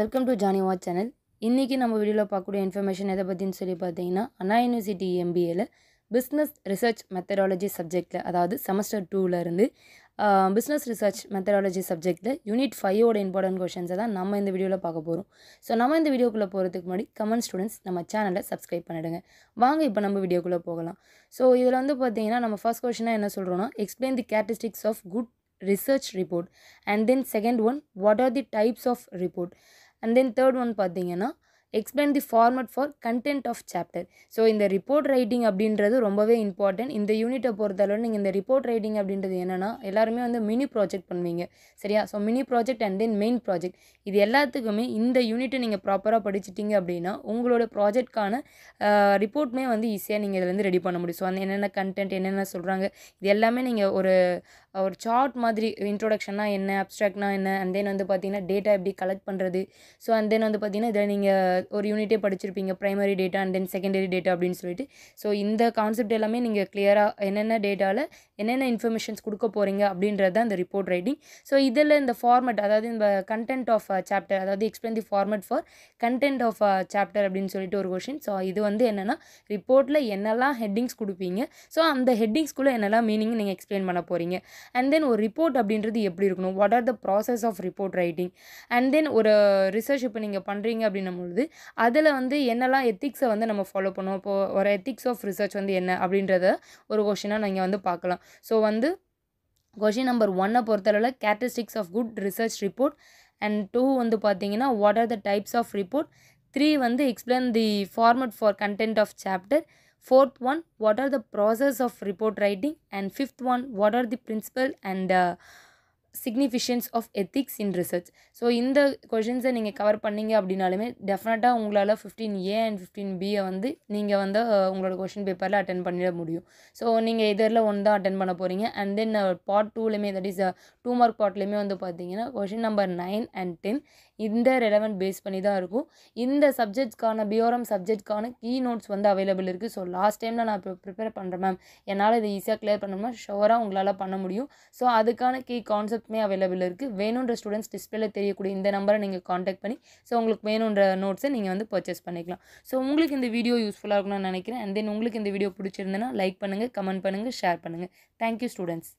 Welcome to Johnny watch channel இன்றைக்கி நம்ம வீடியோவில் பார்க்கக்கூடிய இன்ஃபர்மேஷன் எதை பற்றின்னு சொல்லி பார்த்தீங்கன்னா அண்ணா யூனிவர்சிட்டி எம்பிஏல பிஸ்னஸ் ரிசர்ச் மெத்தடாலஜி சப்ஜெக்டில் அதாவது செமஸ்டர் டூவிலேருந்து பிஸ்னஸ் ரிசர்ச் மெத்தடாலஜி சப்ஜெக்ட்டில் யூனிட் ஃபைவோட இம்பார்ட்டன்ட் கொஷின்ஸை தான் நம்ம இந்த வீடியோவில் பார்க்க போகிறோம் ஸோ நம்ம இந்த வீடியோக்குள்ளே போகிறதுக்கு முன்னாடி கமெண்ட் ஸ்டூடெண்ட்ஸ் நம்ம சேனலை சப்ஸ்கிரைப் பண்ணிடுங்க வாங்க இப்போ நம்ம வீடியோக்குள்ளே போகலாம் ஸோ இதில் வந்து பார்த்தீங்கன்னா நம்ம ஃபஸ்ட் கொஷினாக என்ன சொல்கிறோன்னா explain the characteristics of good research report and then second one what are the types of report and then third one பார்த்தீங்கன்னா explain the format for content of chapter so இந்த report writing அப்படின்றது ரொம்பவே important இந்த யூனிட்டை பொறுத்தளவு நீங்கள் இந்த report writing அப்படின்றது என்னென்னா எல்லாருமே வந்து மினி ப்ராஜெக்ட் பண்ணுவீங்க சரியா so mini project and then main project இது எல்லாத்துக்குமே இந்த யூனிட்டை நீங்கள் ப்ராப்பராக படிச்சிட்டிங்க அப்படின்னா உங்களோட ப்ராஜெக்ட்கான ரிப்போர்ட்டுமே வந்து ஈஸியாக நீங்கள் இதில் ரெடி பண்ண முடியும் ஸோ அந்த என்னென்ன கண்டென்ட் என்னென்ன சொல்கிறாங்க இது எல்லாமே நீங்கள் ஒரு ஒரு சார்ட் மாதிரி இன்ட்ரோடக்ஷன்னா என்ன அப்ட்ராக்ட்னா என்ன அண்ட் தென் வந்து பார்த்திங்கன்னா டேட்டா எப்படி கலெக்ட் பண்ணுறது ஸோ அண்ட் தென் வந்து பார்த்திங்கன்னா இதில் நீங்கள் ஒரு யூனிட்டே படிச்சிருப்பீங்க primary data and then secondary data அப்படின்னு சொல்லிட்டு ஸோ இந்த கான்செப்ட் எல்லாமே நீங்கள் கிளியராக என்னென்ன டேட்டாவில் என்னென்ன இன்ஃபர்மேஷன்ஸ் கொடுக்க போகிறீங்க அப்படின்றது தான் இந்த ரிப்போர்ட் ரைட்டிங் ஸோ இதில் இந்த ஃபார்மெட் அதாவது இந்த கண்டென்ட் ஆஃப் சாப்டர் அதாவது explain the format for content of chapter அப்படின்னு சொல்லிட்டு ஒரு கொஷின் ஸோ இது வந்து என்னென்னா ரிப்போர்ட்டில் என்னெல்லாம் ஹெட்டிங்ஸ் கொடுப்பீங்க ஸோ அந்த ஹெட்டிங்ஸ்குள்ளே என்னெல்லாம் மீனிங் நீங்கள் எக்ஸ்பிளைன் பண்ண போகிறீங்க அண்ட் தென் ஒரு ரிப்போர்ட் அப்படின்றது எப்படி இருக்கணும் what are the process of report writing and then ஒரு ரிசர்ச் இப்போ நீங்கள் பண்ணுறீங்க அப்படின்னும் பொழுது அதில் வந்து என்னெல்லாம் எத்திக்ஸை வந்து நம்ம ஃபாலோ பண்ணுவோம் இப்போது ஒரு எத்திக்ஸ் ஆஃப் ரிசர்ச் வந்து என்ன அப்படின்றத ஒரு கொஷினாக நீங்கள் வந்து பார்க்கலாம் ஸோ வந்து கொஷின் நம்பர் ஒன்னை பொறுத்தளவில் characteristics of good research report and two வந்து பார்த்தீங்கன்னா what are the types of report three வந்து explain the format for content of chapter Fourth one, what are the process of report writing? And fifth one, what are the principle and uh, significance of ethics in research so இந்த கொஷின்ஸை நீங்கள் cover பண்ணிங்க அப்படின்னாலுமே டெஃபினட்டாக உங்களால் fifteen A and fifteen பியை வந்து நீங்கள் வந்து உங்களோட கொஷின் பேப்பரில் அட்டன் பண்ணிட முடியும் ஸோ நீங்கள் இதில் ஒன்று தான் அட்டன் பண்ண போகிறீங்க அண்ட் தென் பார்ட் டூலேயுமே தட் இஸ் டூ மார்க் பார்ட்லேயுமே வந்து பார்த்தீங்கன்னா question number nine and ten இந்த ரெலவெண்ட் பேஸ் பண்ணி தான் இருக்கும் இந்த சப்ஜெக்ட்ஸ்க்கான பியோரம் சப்ஜெக்ட்க்கான கீ நோட்ஸ் வந்து அவைலபிள் இருக்குது ஸோ லாஸ்ட் டைமில் நான் இப்போ ப்ரிப்பேர் பண்ணுறேன் மேம் என்னால் இதை ஈஸியாக கிளியர் பண்ணணும்னா ஷோராக உங்களால் பண்ண முடியும் ஸோ அதுக்கான கீ கான்செப்ட் நோட்ஸுக்குமே அவைலபிள் இருக்குது வேணுன்ற ஸ்டூடெண்ட்ஸ் டிஸ்பிளேல தெரியக்கூடிய இந்த நம்பரை நீங்கள் காண்டாக்ட் பண்ணி ஸோ உங்களுக்கு வேணுன்ற நோட்ஸை நீங்கள் வந்து பர்ச்சேஸ் பண்ணிக்கலாம் ஸோ உங்களுக்கு இந்த வீடியோ யூஸ்ஃபுல்லாக இருக்கும்னு நினைக்கிறேன் அண்ட் தென் உங்களுக்கு இந்த வீடியோ பிடிச்சிருந்தேன்னா லைக் பண்ணுங்கள் கமெண்ட் பண்ணுங்கள் ஷேர் பண்ணுங்கள் தேங்க்யூ ஸ்டூடெண்ட்ஸ்